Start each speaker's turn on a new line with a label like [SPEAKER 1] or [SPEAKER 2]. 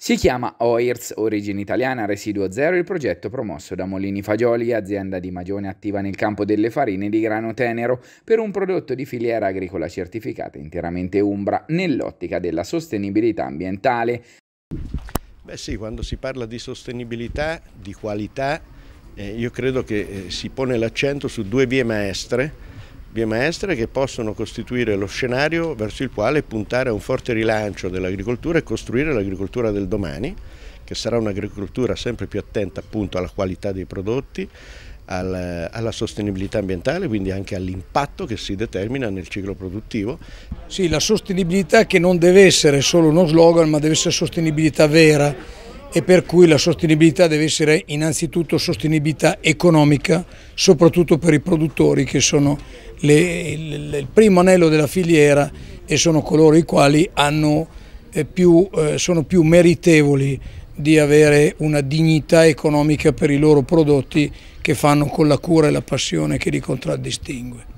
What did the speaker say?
[SPEAKER 1] Si chiama OIRS, origine italiana, residuo zero, il progetto promosso da Molini Fagioli, azienda di Magione attiva nel campo delle farine di grano tenero, per un prodotto di filiera agricola certificata interamente umbra, nell'ottica della sostenibilità ambientale.
[SPEAKER 2] Beh sì, quando si parla di sostenibilità, di qualità, eh, io credo che eh, si pone l'accento su due vie maestre, vie maestre che possono costituire lo scenario verso il quale puntare a un forte rilancio dell'agricoltura e costruire l'agricoltura del domani, che sarà un'agricoltura sempre più attenta appunto alla qualità dei prodotti, alla, alla sostenibilità ambientale, quindi anche all'impatto che si determina nel ciclo produttivo.
[SPEAKER 3] Sì, la sostenibilità che non deve essere solo uno slogan, ma deve essere sostenibilità vera e per cui la sostenibilità deve essere innanzitutto sostenibilità economica, soprattutto per i produttori che sono le, le, il primo anello della filiera e sono coloro i quali hanno, eh, più, eh, sono più meritevoli di avere una dignità economica per i loro prodotti
[SPEAKER 1] che fanno con la cura e la passione che li contraddistingue.